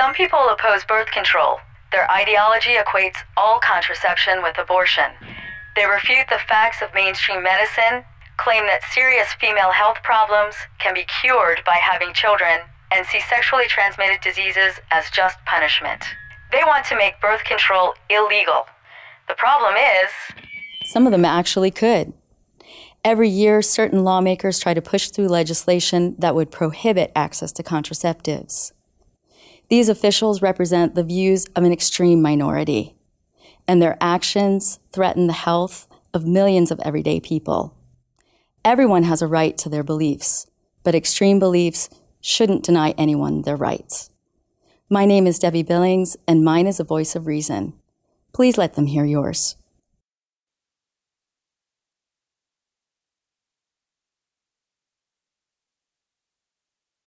Some people oppose birth control. Their ideology equates all contraception with abortion. They refute the facts of mainstream medicine, claim that serious female health problems can be cured by having children, and see sexually transmitted diseases as just punishment. They want to make birth control illegal. The problem is. Some of them actually could. Every year, certain lawmakers try to push through legislation that would prohibit access to contraceptives. These officials represent the views of an extreme minority, and their actions threaten the health of millions of everyday people. Everyone has a right to their beliefs, but extreme beliefs shouldn't deny anyone their rights. My name is Debbie Billings, and mine is a voice of reason. Please let them hear yours.